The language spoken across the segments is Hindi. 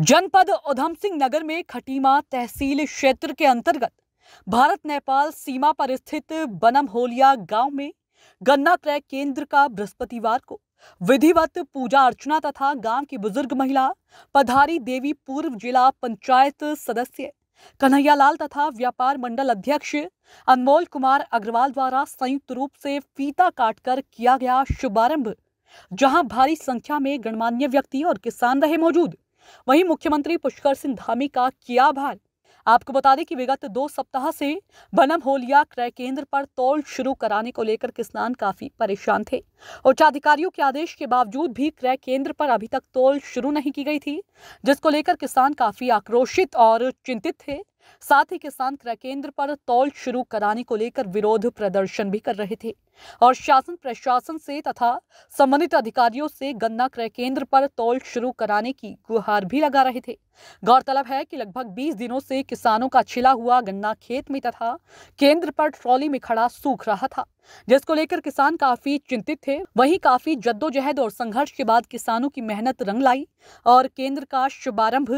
जनपद उधम सिंह नगर में खटीमा तहसील क्षेत्र के अंतर्गत भारत नेपाल सीमा पर स्थित बनमहोलिया गांव में गन्ना क्रय केंद्र का बृहस्पतिवार को विधिवत पूजा अर्चना तथा गांव की बुजुर्ग महिला पधारी देवी पूर्व जिला पंचायत सदस्य कन्हैयालाल तथा व्यापार मंडल अध्यक्ष अनमोल कुमार अग्रवाल द्वारा संयुक्त रूप से फीता काटकर किया गया शुभारंभ जहां भारी संख्या में गणमान्य व्यक्ति और किसान रहे मौजूद वहीं मुख्यमंत्री पुष्कर सिंह धामी का किया आभार आपको बता दें कि विगत दो सप्ताह से बनम होलिया क्रय केंद्र पर तौल शुरू कराने को लेकर किसान काफी परेशान थे उच्चाधिकारियों के आदेश के बावजूद भी क्रय केंद्र पर अभी तक तौल शुरू नहीं की गई थी जिसको लेकर किसान काफी आक्रोशित और चिंतित थे साथ ही किसान क्रय केंद्र पर तौल शुरू कराने को लेकर विरोध प्रदर्शन भी कर रहे थे और शासन प्रशासन से तथा संबंधित अधिकारियों से गन्ना क्रय केंद्र पर तोल शुरू कराने की गुहार भी लगा रहे थे गौरतलब है कि लगभग 20 दिनों से किसानों का छिला हुआ गन्ना खेत में तथा केंद्र पर ट्रॉली में खड़ा सूख रहा था जिसको लेकर किसान काफी चिंतित थे वहीं काफी जद्दोजहद और संघर्ष के बाद किसानों की मेहनत रंग लाई और केंद्र का शुभारंभ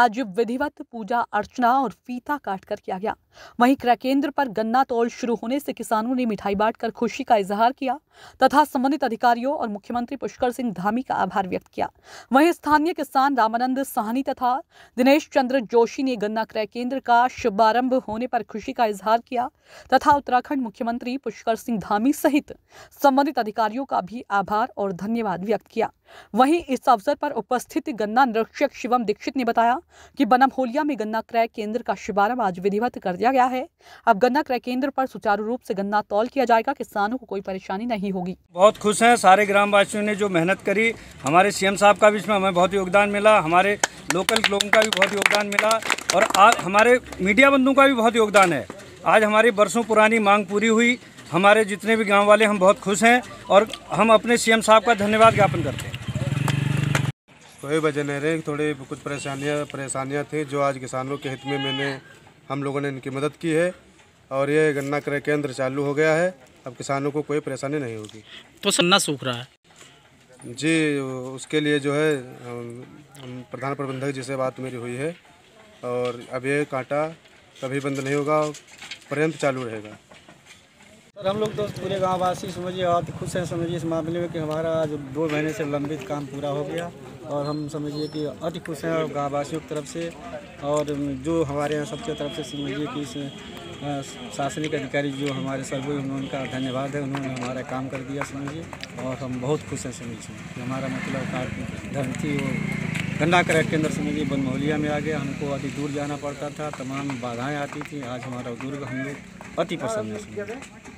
आज विधिवत पूजा अर्चना और फीता काट कर किया गया वहीं क्रय केंद्र पर गन्ना तोल शुरू होने से किसानों ने मिठाई बांट खुशी खुशी का इजहार किया तथा संबंधित अधिकारियों और मुख्यमंत्री पुष्कर सिंह धामी का आभार व्यक्त किया वहीं स्थानीय किसान रामानंद साहनी तथा दिनेश चंद्र जोशी ने गन्ना क्रय केंद्र का शुभारंभ होने पर खुशी का इजहार किया तथा उत्तराखंड मुख्यमंत्री पुष्कर सिंह धामी सहित संबंधित अधिकारियों का भी आभार और धन्यवाद व्यक्त किया वहीं इस अवसर पर उपस्थित गन्ना निरीक्षक शिवम दीक्षित ने बताया कि बनमहोलिया में गन्ना क्रय केंद्र का शुभारंभ आज विधिवत कर दिया गया है अब गन्ना क्रय केंद्र पर सुचारू रूप से गन्ना तौल किया जाएगा किसानों को कोई परेशानी नहीं होगी बहुत खुश हैं सारे ग्रामवासियों ने जो मेहनत करी हमारे सीएम साहब का भी इसमें हमें बहुत योगदान मिला हमारे लोकल लोगों का भी बहुत योगदान मिला और आज हमारे मीडिया बंधुओं का भी बहुत योगदान है आज हमारी बरसों पुरानी मांग पूरी हुई हमारे जितने भी गाँव वाले हम बहुत खुश हैं और हम अपने सीएम साहब का धन्यवाद ज्ञापन करते हैं तो ये वजह नहीं रही थोड़ी कुछ परेशानियाँ परेशानियाँ थी जो आज किसानों के हित में मैंने हम लोगों ने इनकी मदद की है और ये गन्ना क्रय केंद्र चालू हो गया है अब किसानों को कोई परेशानी नहीं होगी तो सन्ना सूख रहा है जी उसके लिए जो है प्रधान प्रबंधक जी से बात मेरी हुई है और अब ये कांटा कभी बंद नहीं होगा पर्यंत चालू रहेगा सर हम लोग तो पूरे गाँव वासी समझिए और खुश हैं समझिए इस मामले में कि हमारा जो दो महीने से लंबित काम पूरा हो गया और हम समझिए कि अति खुश हैं और गाँववासियों की तरफ से और जो हमारे यहाँ सबके तरफ से समझिए कि इस शासनिक अधिकारी जो हमारे सर हुए उनका धन्यवाद है उन्होंने हमारा काम कर दिया समझिए और हम बहुत खुश हैं समझिए हमारा मतलब धर्म थी वो गन्ना क्रैक के अंदर समझिए बनमौलिया में आ गया हमको अति दूर जाना पड़ता था तमाम बाधाएँ आती थी आज हमारा दुर्ग हम लोग अति पसंद है